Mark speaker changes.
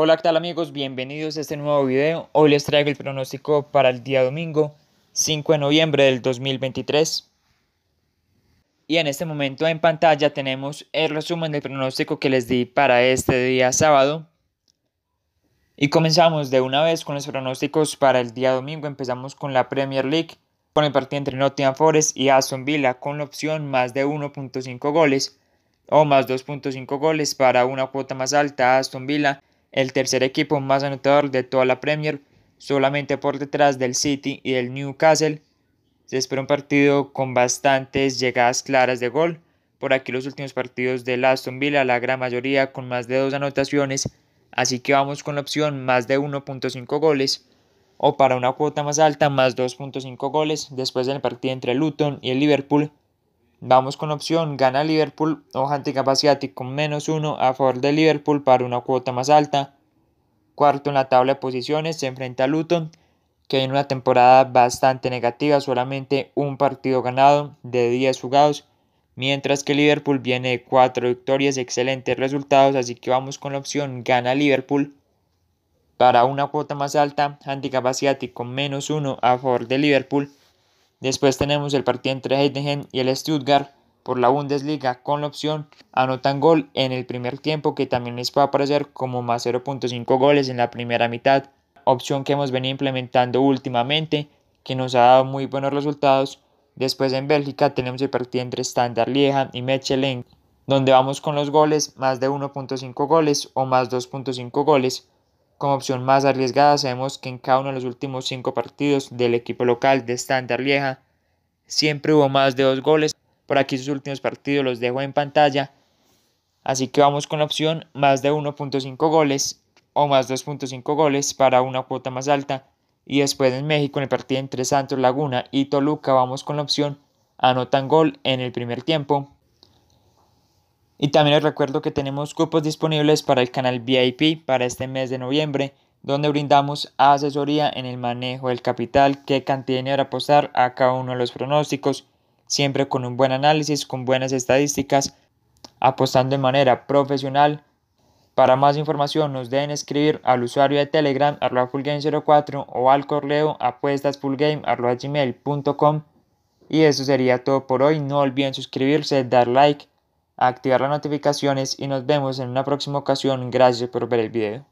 Speaker 1: Hola, ¿qué tal amigos? Bienvenidos a este nuevo video. Hoy les traigo el pronóstico para el día domingo 5 de noviembre del 2023. Y en este momento en pantalla tenemos el resumen del pronóstico que les di para este día sábado. Y comenzamos de una vez con los pronósticos para el día domingo. Empezamos con la Premier League, con el partido entre Nottingham Forest y Aston Villa, con la opción más de 1.5 goles o más 2.5 goles para una cuota más alta Aston Villa el tercer equipo más anotador de toda la Premier, solamente por detrás del City y del Newcastle. Se espera un partido con bastantes llegadas claras de gol. Por aquí los últimos partidos del Aston Villa, la gran mayoría con más de dos anotaciones, así que vamos con la opción más de 1.5 goles o para una cuota más alta más 2.5 goles después del partido entre Luton y el Liverpool Vamos con la opción gana Liverpool o handicap con menos 1 a favor de Liverpool para una cuota más alta. Cuarto en la tabla de posiciones se enfrenta a Luton, que en una temporada bastante negativa, solamente un partido ganado de 10 jugados, mientras que Liverpool viene de 4 victorias excelentes resultados, así que vamos con la opción gana Liverpool. Para una cuota más alta, handicap con menos 1 a favor de Liverpool. Después tenemos el partido entre Heidenheim y el Stuttgart por la Bundesliga con la opción anotan gol en el primer tiempo que también les puede aparecer como más 0.5 goles en la primera mitad, opción que hemos venido implementando últimamente que nos ha dado muy buenos resultados. Después en Bélgica tenemos el partido entre Standard Lieja y Mechelen donde vamos con los goles más de 1.5 goles o más 2.5 goles como opción más arriesgada, sabemos que en cada uno de los últimos cinco partidos del equipo local de Standard Lieja siempre hubo más de dos goles. Por aquí sus últimos partidos los dejo en pantalla. Así que vamos con la opción más de 1.5 goles o más 2.5 goles para una cuota más alta. Y después en México, en el partido entre Santos Laguna y Toluca, vamos con la opción anotan gol en el primer tiempo y también les recuerdo que tenemos cupos disponibles para el canal VIP para este mes de noviembre, donde brindamos asesoría en el manejo del capital, qué cantidad de dinero apostar a cada uno de los pronósticos, siempre con un buen análisis, con buenas estadísticas, apostando de manera profesional. Para más información nos deben escribir al usuario de Telegram arroba 04 o al correo gmail.com Y eso sería todo por hoy. No olviden suscribirse, dar like activar las notificaciones y nos vemos en una próxima ocasión. Gracias por ver el video.